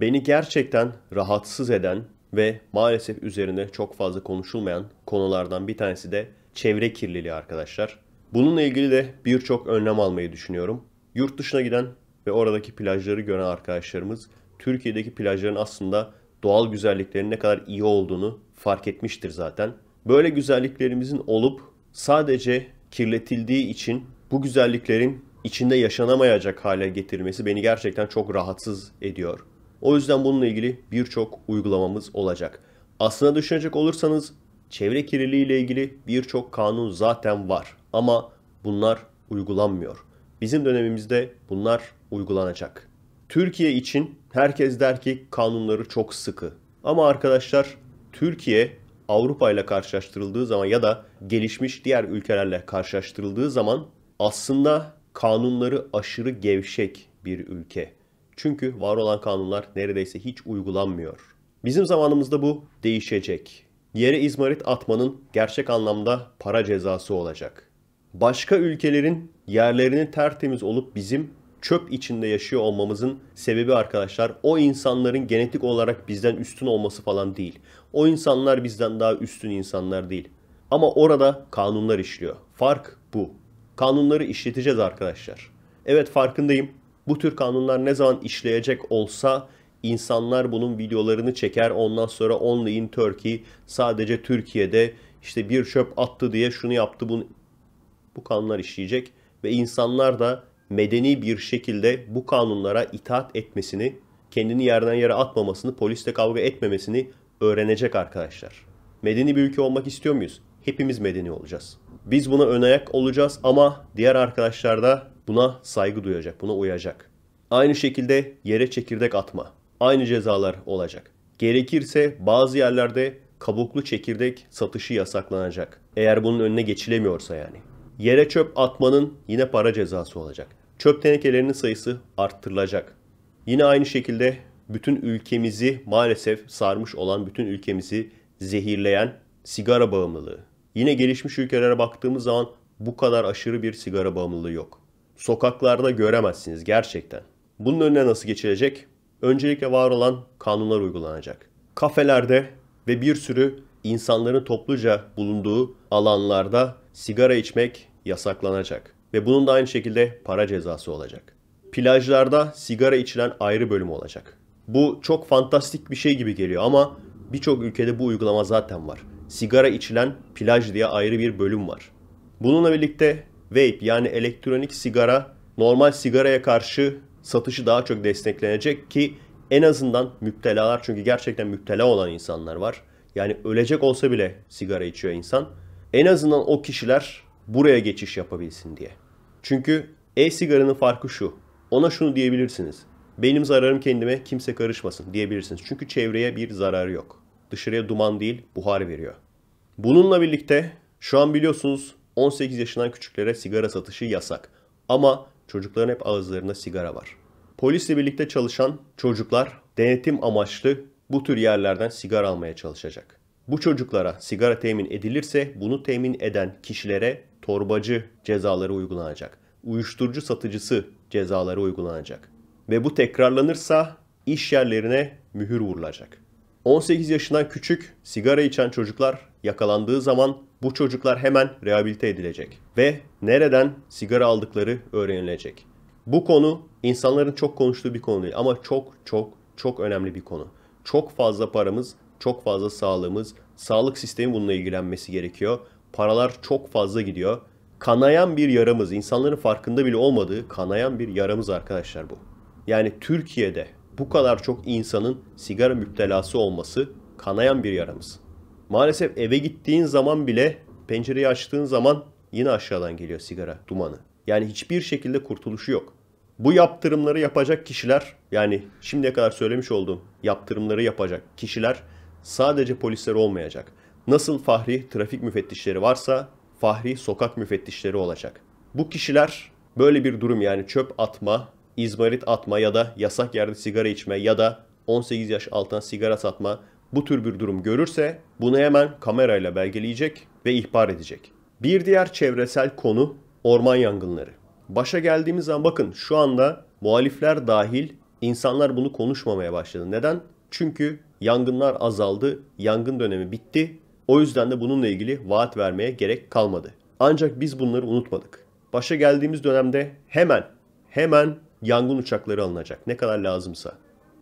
Beni gerçekten rahatsız eden ve maalesef üzerine çok fazla konuşulmayan konulardan bir tanesi de çevre kirliliği arkadaşlar. Bununla ilgili de birçok önlem almayı düşünüyorum. Yurt dışına giden ve oradaki plajları gören arkadaşlarımız Türkiye'deki plajların aslında doğal güzelliklerinin ne kadar iyi olduğunu fark etmiştir zaten. Böyle güzelliklerimizin olup sadece kirletildiği için bu güzelliklerin içinde yaşanamayacak hale getirmesi beni gerçekten çok rahatsız ediyor. O yüzden bununla ilgili birçok uygulamamız olacak. Aslına düşünecek olursanız çevre kirliliği ile ilgili birçok kanun zaten var ama bunlar uygulanmıyor. Bizim dönemimizde bunlar uygulanacak. Türkiye için herkes der ki kanunları çok sıkı. Ama arkadaşlar Türkiye Avrupa ile karşılaştırıldığı zaman ya da gelişmiş diğer ülkelerle karşılaştırıldığı zaman aslında kanunları aşırı gevşek bir ülke. Çünkü var olan kanunlar neredeyse hiç uygulanmıyor. Bizim zamanımızda bu değişecek. Yere izmarit atmanın gerçek anlamda para cezası olacak. Başka ülkelerin yerlerinin tertemiz olup bizim çöp içinde yaşıyor olmamızın sebebi arkadaşlar o insanların genetik olarak bizden üstün olması falan değil. O insanlar bizden daha üstün insanlar değil. Ama orada kanunlar işliyor. Fark bu. Kanunları işleteceğiz arkadaşlar. Evet farkındayım. Bu tür kanunlar ne zaman işleyecek olsa insanlar bunun videolarını çeker. Ondan sonra Only in Turkey sadece Türkiye'de işte bir çöp attı diye şunu yaptı bunu bu kanunlar işleyecek ve insanlar da medeni bir şekilde bu kanunlara itaat etmesini, kendini yerden yere atmamasını, polisle kavga etmemesini öğrenecek arkadaşlar. Medeni bir ülke olmak istiyor muyuz? Hepimiz medeni olacağız. Biz buna önayak olacağız ama diğer arkadaşlar da Buna saygı duyacak, buna uyacak. Aynı şekilde yere çekirdek atma. Aynı cezalar olacak. Gerekirse bazı yerlerde kabuklu çekirdek satışı yasaklanacak. Eğer bunun önüne geçilemiyorsa yani. Yere çöp atmanın yine para cezası olacak. Çöp tenekelerinin sayısı arttırılacak. Yine aynı şekilde bütün ülkemizi maalesef sarmış olan bütün ülkemizi zehirleyen sigara bağımlılığı. Yine gelişmiş ülkelere baktığımız zaman bu kadar aşırı bir sigara bağımlılığı yok sokaklarda göremezsiniz gerçekten. Bunun önüne nasıl geçilecek? Öncelikle var olan kanunlar uygulanacak. Kafelerde ve bir sürü insanların topluca bulunduğu alanlarda sigara içmek yasaklanacak ve bunun da aynı şekilde para cezası olacak. Plajlarda sigara içilen ayrı bölüm olacak. Bu çok fantastik bir şey gibi geliyor ama birçok ülkede bu uygulama zaten var. Sigara içilen plaj diye ayrı bir bölüm var. Bununla birlikte vape yani elektronik sigara normal sigaraya karşı satışı daha çok desteklenecek ki en azından müptelalar çünkü gerçekten müptela olan insanlar var. Yani ölecek olsa bile sigara içiyor insan. En azından o kişiler buraya geçiş yapabilsin diye. Çünkü e-sigaranın farkı şu. Ona şunu diyebilirsiniz. Benim zararım kendime kimse karışmasın diyebilirsiniz. Çünkü çevreye bir zararı yok. Dışarıya duman değil buhar veriyor. Bununla birlikte şu an biliyorsunuz 18 yaşından küçüklere sigara satışı yasak. Ama çocukların hep ağızlarında sigara var. Polisle birlikte çalışan çocuklar denetim amaçlı bu tür yerlerden sigara almaya çalışacak. Bu çocuklara sigara temin edilirse bunu temin eden kişilere torbacı cezaları uygulanacak. Uyuşturucu satıcısı cezaları uygulanacak. Ve bu tekrarlanırsa iş yerlerine mühür vurulacak. 18 yaşından küçük sigara içen çocuklar yakalandığı zaman bu çocuklar hemen rehabilite edilecek ve nereden sigara aldıkları öğrenilecek. Bu konu insanların çok konuştuğu bir konu değil ama çok çok çok önemli bir konu. Çok fazla paramız, çok fazla sağlığımız, sağlık sistemi bununla ilgilenmesi gerekiyor. Paralar çok fazla gidiyor. Kanayan bir yaramız, insanların farkında bile olmadığı kanayan bir yaramız arkadaşlar bu. Yani Türkiye'de bu kadar çok insanın sigara müptelası olması kanayan bir yaramız. Maalesef eve gittiğin zaman bile pencereyi açtığın zaman yine aşağıdan geliyor sigara dumanı. Yani hiçbir şekilde kurtuluşu yok. Bu yaptırımları yapacak kişiler yani şimdiye kadar söylemiş olduğum yaptırımları yapacak kişiler sadece polisler olmayacak. Nasıl fahri trafik müfettişleri varsa fahri sokak müfettişleri olacak. Bu kişiler böyle bir durum yani çöp atma, izmarit atma ya da yasak yerde sigara içme ya da 18 yaş altına sigara satma bu tür bir durum görürse bunu hemen kamerayla belgeleyecek ve ihbar edecek. Bir diğer çevresel konu orman yangınları. Başa geldiğimiz zaman bakın şu anda muhalifler dahil insanlar bunu konuşmamaya başladı. Neden? Çünkü yangınlar azaldı, yangın dönemi bitti. O yüzden de bununla ilgili vaat vermeye gerek kalmadı. Ancak biz bunları unutmadık. Başa geldiğimiz dönemde hemen hemen yangın uçakları alınacak ne kadar lazımsa.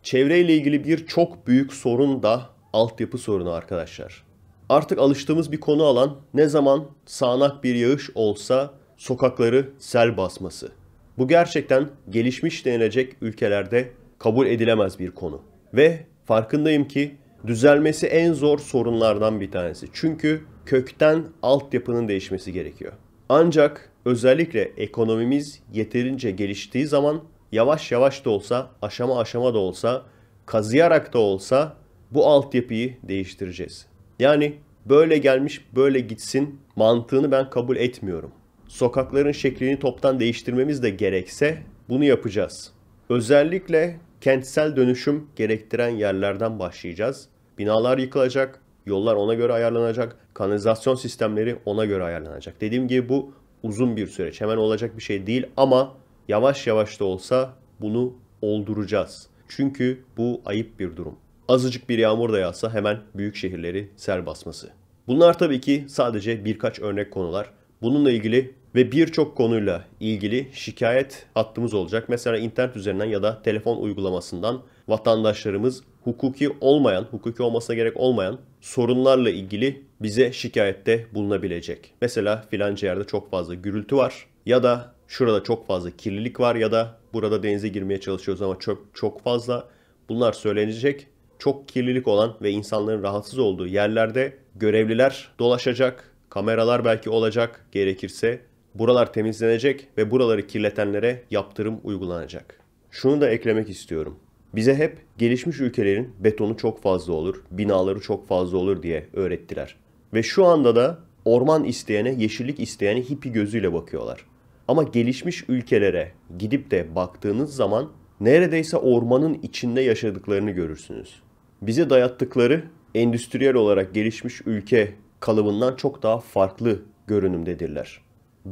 Çevreyle ilgili bir çok büyük sorun da altyapı sorunu arkadaşlar. Artık alıştığımız bir konu alan ne zaman sağanak bir yağış olsa sokakları sel basması. Bu gerçekten gelişmiş denilecek ülkelerde kabul edilemez bir konu. Ve farkındayım ki düzelmesi en zor sorunlardan bir tanesi. Çünkü kökten altyapının değişmesi gerekiyor. Ancak özellikle ekonomimiz yeterince geliştiği zaman yavaş yavaş da olsa, aşama aşama da olsa, kazıyarak da olsa bu altyapıyı değiştireceğiz. Yani böyle gelmiş böyle gitsin mantığını ben kabul etmiyorum. Sokakların şeklini toptan değiştirmemiz de gerekse bunu yapacağız. Özellikle kentsel dönüşüm gerektiren yerlerden başlayacağız. Binalar yıkılacak, yollar ona göre ayarlanacak, kanalizasyon sistemleri ona göre ayarlanacak. Dediğim gibi bu uzun bir süreç. Hemen olacak bir şey değil ama yavaş yavaş da olsa bunu olduracağız. Çünkü bu ayıp bir durum azıcık bir yağmur da yağsa hemen büyük şehirleri sel basması. Bunlar tabii ki sadece birkaç örnek konular. Bununla ilgili ve birçok konuyla ilgili şikayet hattımız olacak. Mesela internet üzerinden ya da telefon uygulamasından vatandaşlarımız hukuki olmayan, hukuki olmasına gerek olmayan sorunlarla ilgili bize şikayette bulunabilecek. Mesela filanca yerde çok fazla gürültü var ya da şurada çok fazla kirlilik var ya da burada denize girmeye çalışıyoruz ama çöp çok fazla. Bunlar söylenecek çok kirlilik olan ve insanların rahatsız olduğu yerlerde görevliler dolaşacak, kameralar belki olacak gerekirse. Buralar temizlenecek ve buraları kirletenlere yaptırım uygulanacak. Şunu da eklemek istiyorum. Bize hep gelişmiş ülkelerin betonu çok fazla olur, binaları çok fazla olur diye öğrettiler. Ve şu anda da orman isteyene, yeşillik isteyene hippi gözüyle bakıyorlar. Ama gelişmiş ülkelere gidip de baktığınız zaman neredeyse ormanın içinde yaşadıklarını görürsünüz bize dayattıkları endüstriyel olarak gelişmiş ülke kalıbından çok daha farklı görünümdedirler.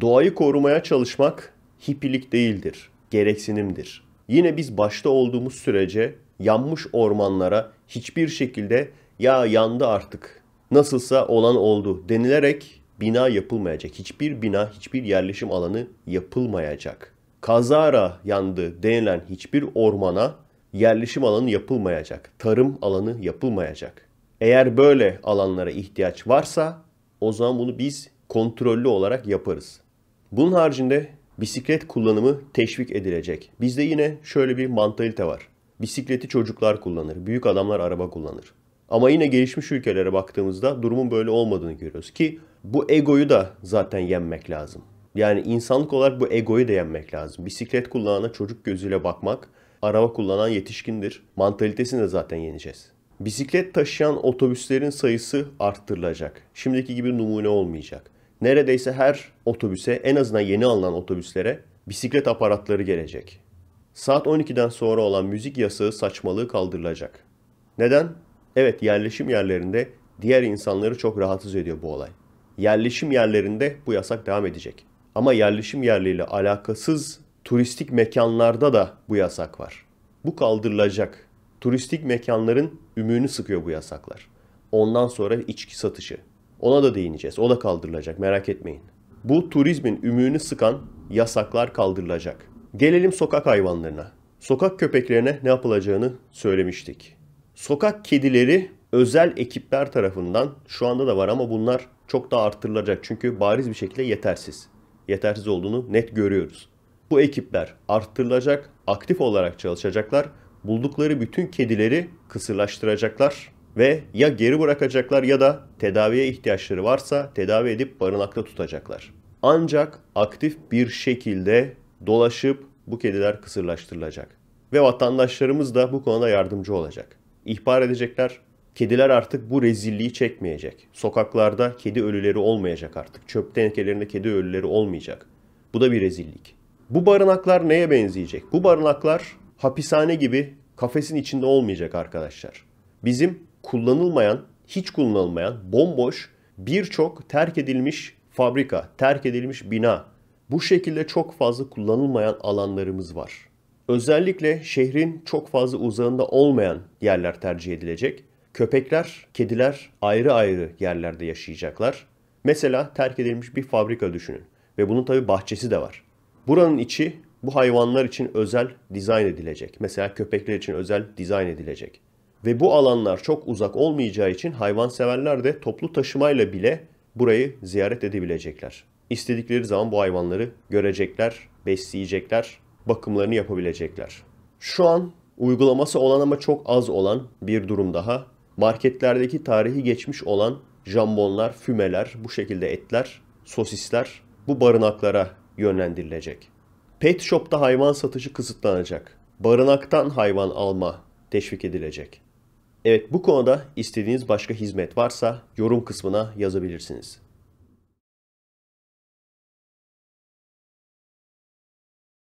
Doğayı korumaya çalışmak hippilik değildir, gereksinimdir. Yine biz başta olduğumuz sürece yanmış ormanlara hiçbir şekilde ya yandı artık, nasılsa olan oldu denilerek bina yapılmayacak. Hiçbir bina, hiçbir yerleşim alanı yapılmayacak. Kazara yandı denilen hiçbir ormana yerleşim alanı yapılmayacak, tarım alanı yapılmayacak. Eğer böyle alanlara ihtiyaç varsa o zaman bunu biz kontrollü olarak yaparız. Bunun haricinde bisiklet kullanımı teşvik edilecek. Bizde yine şöyle bir mantalite var. Bisikleti çocuklar kullanır, büyük adamlar araba kullanır. Ama yine gelişmiş ülkelere baktığımızda durumun böyle olmadığını görüyoruz ki bu egoyu da zaten yenmek lazım. Yani insanlık olarak bu egoyu da yenmek lazım. Bisiklet kullanana çocuk gözüyle bakmak, araba kullanan yetişkindir. Mantalitesini de zaten yeneceğiz. Bisiklet taşıyan otobüslerin sayısı arttırılacak. Şimdiki gibi numune olmayacak. Neredeyse her otobüse en azından yeni alınan otobüslere bisiklet aparatları gelecek. Saat 12'den sonra olan müzik yasağı saçmalığı kaldırılacak. Neden? Evet yerleşim yerlerinde diğer insanları çok rahatsız ediyor bu olay. Yerleşim yerlerinde bu yasak devam edecek. Ama yerleşim yerleriyle alakasız turistik mekanlarda da bu yasak var. Bu kaldırılacak. Turistik mekanların ümüğünü sıkıyor bu yasaklar. Ondan sonra içki satışı. Ona da değineceğiz. O da kaldırılacak merak etmeyin. Bu turizmin ümüğünü sıkan yasaklar kaldırılacak. Gelelim sokak hayvanlarına. Sokak köpeklerine ne yapılacağını söylemiştik. Sokak kedileri özel ekipler tarafından şu anda da var ama bunlar çok daha arttırılacak. Çünkü bariz bir şekilde yetersiz yetersiz olduğunu net görüyoruz. Bu ekipler arttırılacak, aktif olarak çalışacaklar, buldukları bütün kedileri kısırlaştıracaklar ve ya geri bırakacaklar ya da tedaviye ihtiyaçları varsa tedavi edip barınakta tutacaklar. Ancak aktif bir şekilde dolaşıp bu kediler kısırlaştırılacak ve vatandaşlarımız da bu konuda yardımcı olacak. İhbar edecekler, Kediler artık bu rezilliği çekmeyecek. Sokaklarda kedi ölüleri olmayacak artık. Çöp tenekelerinde kedi ölüleri olmayacak. Bu da bir rezillik. Bu barınaklar neye benzeyecek? Bu barınaklar hapishane gibi kafesin içinde olmayacak arkadaşlar. Bizim kullanılmayan, hiç kullanılmayan, bomboş birçok terk edilmiş fabrika, terk edilmiş bina. Bu şekilde çok fazla kullanılmayan alanlarımız var. Özellikle şehrin çok fazla uzağında olmayan yerler tercih edilecek Köpekler, kediler ayrı ayrı yerlerde yaşayacaklar. Mesela terk edilmiş bir fabrika düşünün ve bunun tabi bahçesi de var. Buranın içi bu hayvanlar için özel dizayn edilecek. Mesela köpekler için özel dizayn edilecek. Ve bu alanlar çok uzak olmayacağı için hayvanseverler de toplu taşımayla bile burayı ziyaret edebilecekler. İstedikleri zaman bu hayvanları görecekler, besleyecekler, bakımlarını yapabilecekler. Şu an uygulaması olan ama çok az olan bir durum daha marketlerdeki tarihi geçmiş olan jambonlar, fümeler, bu şekilde etler, sosisler bu barınaklara yönlendirilecek. Pet shop'ta hayvan satışı kısıtlanacak. Barınaktan hayvan alma teşvik edilecek. Evet bu konuda istediğiniz başka hizmet varsa yorum kısmına yazabilirsiniz.